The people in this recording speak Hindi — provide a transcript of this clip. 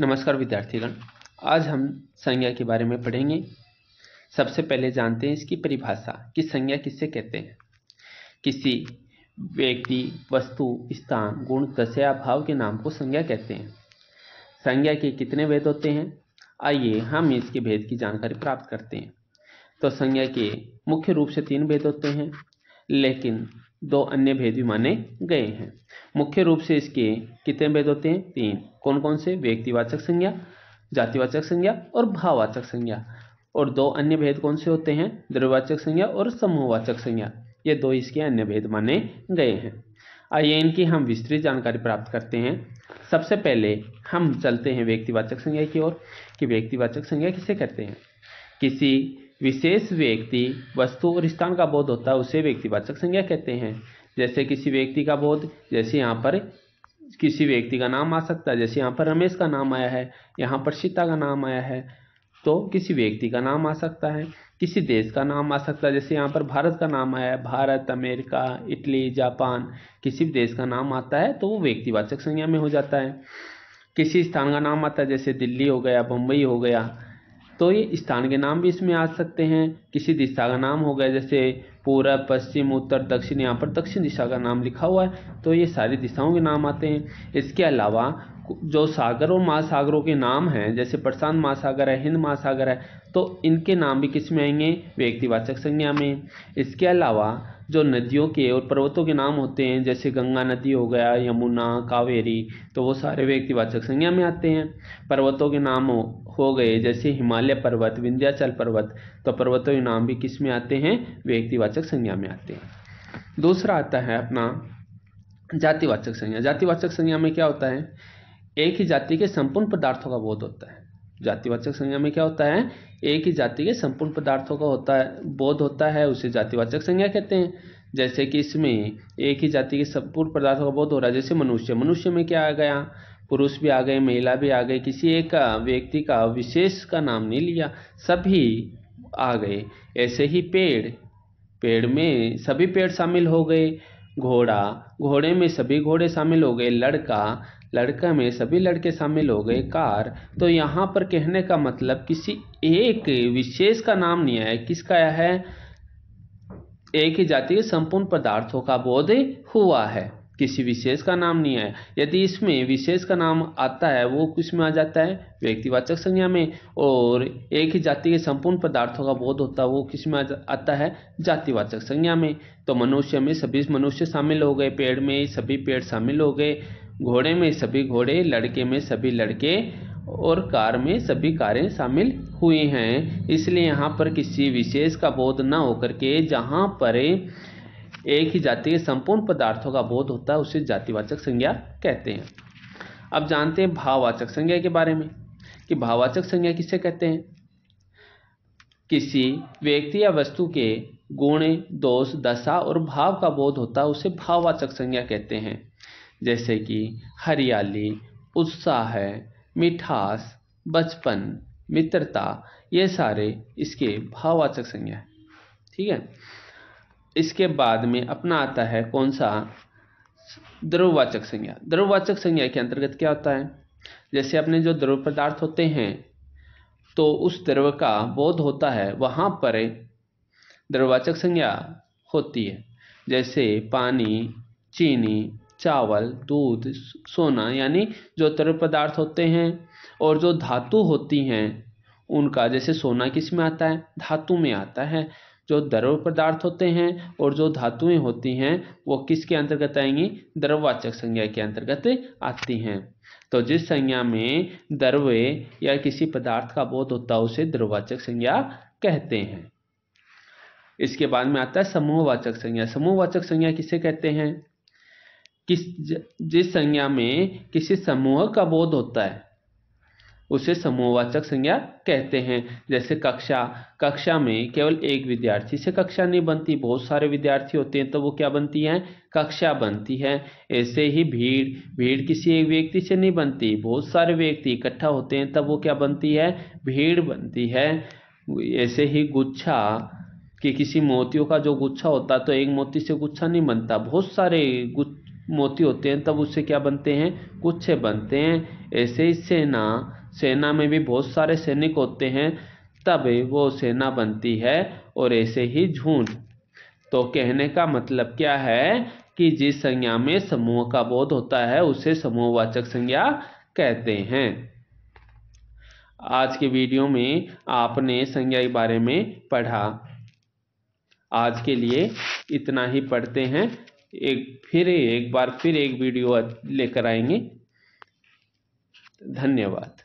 नमस्कार विद्यार्थीगण आज हम संज्ञा के बारे में पढ़ेंगे सबसे पहले जानते हैं इसकी परिभाषा कि संज्ञा किससे कहते हैं किसी व्यक्ति वस्तु स्थान गुण दशा भाव के नाम को संज्ञा कहते हैं संज्ञा के कितने भेद होते हैं आइए हम इसके भेद की जानकारी प्राप्त करते हैं तो संज्ञा के मुख्य रूप से तीन भेद होते हैं लेकिन दो अन्य भेद भी माने गए हैं मुख्य रूप से इसके कितने भेद होते हैं तीन कौन कौन से व्यक्तिवाचक संज्ञा जातिवाचक संज्ञा और भाववाचक संज्ञा और दो अन्य भेद कौन से होते हैं द्रव्यवाचक संज्ञा और समूहवाचक संज्ञा ये दो इसके अन्य भेद माने गए हैं आइए इनकी हम विस्तृत जानकारी प्राप्त करते हैं सबसे पहले हम चलते हैं व्यक्तिवाचक संज्ञा की ओर कि व्यक्तिवाचक संज्ञा किसे कहते हैं किसी विशेष व्यक्ति वस्तु और स्थान का बोध होता है उसे व्यक्तिवाचक संज्ञा कहते हैं जैसे किसी व्यक्ति का बोध जैसे यहाँ पर किसी व्यक्ति का नाम आ सकता है जैसे यहाँ पर रमेश का नाम आया है यहाँ पर सीता का नाम आया है तो किसी व्यक्ति का नाम आ सकता है किसी देश का नाम आ सकता है जैसे यहाँ पर भारत का नाम आया है भारत अमेरिका इटली जापान किसी भी देश का नाम आता है तो वो व्यक्तिवाचक संज्ञा में हो जाता है किसी स्थान का नाम आता है जैसे दिल्ली हो गया बम्बई हो गया तो ये स्थान के नाम भी इसमें आ सकते हैं किसी दिशा का नाम हो गया जैसे पूरब पश्चिम उत्तर दक्षिण यहाँ पर दक्षिण दिशा का नाम लिखा हुआ है तो ये सारी दिशाओं के नाम आते हैं इसके अलावा जो सागरों महासागरों के नाम हैं जैसे प्रशांत महासागर है हिंद महासागर है तो इनके नाम भी किस में आएंगे व्यक्तिवाचक संज्ञा में इसके अलावा जो नदियों के और पर्वतों के नाम होते हैं जैसे गंगा नदी हो गया यमुना कावेरी तो वो सारे व्यक्तिवाचक संज्ञा में आते हैं पर्वतों के नाम हो, हो गए जैसे हिमालय पर्वत विंध्याचल पर्वत तो पर्वतों के नाम भी किस में आते हैं व्यक्तिवाचक संज्ञा में आते हैं दूसरा आता है अपना जातिवाचक संज्ञा जातिवाचक संज्ञा में क्या होता है एक ही जाति के संपूर्ण पदार्थों का बोध होता है जातिवाचक संज्ञा में क्या होता है एक ही जाति के संपूर्ण पदार्थों का होता है बोध होता है उसे जातिवाचक संज्ञा कहते हैं जैसे कि इसमें एक ही जाति के संपूर्ण पदार्थों का बोध हो रहा है जैसे मनुष्य मनुष्य में क्या आ गया पुरुष भी आ गए महिला भी आ गई किसी एक व्यक्ति का विशेष का नाम नहीं लिया सभी आ गए ऐसे ही पेड़ पेड़ में सभी पेड़ शामिल हो गए घोड़ा घोड़े में सभी घोड़े शामिल हो गए लड़का लड़का में सभी लड़के शामिल हो गए कार तो यहाँ पर कहने का मतलब किसी एक विशेष का नाम नहीं है किसका है एक ही जाति के संपूर्ण पदार्थों का बोध हुआ है किसी विशेष का नाम नहीं है यदि इसमें विशेष का नाम आता है वो किस में आ जाता है व्यक्तिवाचक संज्ञा में और एक ही जाति के संपूर्ण पदार्थों का बोध होता है वो किस में आता है जातिवाचक संज्ञा में तो मनुष्य में सभी मनुष्य शामिल हो गए पेड़ में सभी पेड़ शामिल हो गए घोड़े में सभी घोड़े लड़के में सभी लड़के और कार में सभी कारें शामिल हुई हैं इसलिए यहाँ पर किसी विशेष का बोध न होकर के जहाँ पर एक ही जाति के संपूर्ण पदार्थों का बोध होता है उसे जातिवाचक संज्ञा कहते हैं अब जानते हैं भाववाचक संज्ञा के बारे में कि भाववाचक संज्ञा किसे कहते हैं किसी व्यक्ति या वस्तु के गुण दोष दशा और भाव का बोध होता है उसे भाववाचक संज्ञा कहते हैं जैसे कि हरियाली उत्साह मिठास बचपन मित्रता ये सारे इसके भाववाचक संज्ञा है ठीक है इसके बाद में अपना आता है कौन सा द्रववाचक संज्ञा द्रववाचक संज्ञा के अंतर्गत क्या होता है जैसे अपने जो द्रव पदार्थ होते हैं तो उस द्रव का बोध होता है वहाँ पर द्रववाचक संज्ञा होती है जैसे पानी चीनी चावल दूध सोना यानी जो तरल पदार्थ होते हैं और जो धातु होती हैं उनका जैसे सोना किस में आता है धातु में आता है जो द्रव पदार्थ होते हैं और जो धातुएं होती हैं वो किसके अंतर्गत आएंगी द्रववाचक संज्ञा के अंतर्गत आती हैं तो जिस संज्ञा में द्रव या किसी पदार्थ का बोध होता है उसे द्रववाचक संज्ञा कहते हैं इसके बाद में आता है समूहवाचक संज्ञा समूहवाचक संज्ञा किसे कहते हैं किस जिस संज्ञा में किसी समूह का बोध होता है उसे समूहवाचक संज्ञा कहते हैं जैसे कक्षा कक्षा में केवल एक विद्यार्थी से कक्षा नहीं बनती बहुत सारे विद्यार्थी होते हैं तो वो क्या बनती हैं कक्षा बनती है ऐसे ही भीड़ भीड़ किसी एक व्यक्ति से नहीं बनती बहुत सारे व्यक्ति इकट्ठा होते हैं तब वो क्या बनती है भीड़ बनती है ऐसे ही गुच्छा कि किसी मोतियों का जो गुच्छा होता है तो एक मोती से गुच्छा नहीं बनता बहुत सारे गुच्छ मोती होते हैं तब उससे क्या बनते हैं कुछ बनते हैं ऐसे ही सेना सेना में भी बहुत सारे सैनिक होते हैं तब वो सेना बनती है और ऐसे ही झूठ तो कहने का मतलब क्या है कि जिस संज्ञा में समूह का बोध होता है उसे समूहवाचक संज्ञा कहते हैं आज के वीडियो में आपने संज्ञा के बारे में पढ़ा आज के लिए इतना ही पढ़ते हैं एक फिर एक बार फिर एक वीडियो लेकर आएंगे धन्यवाद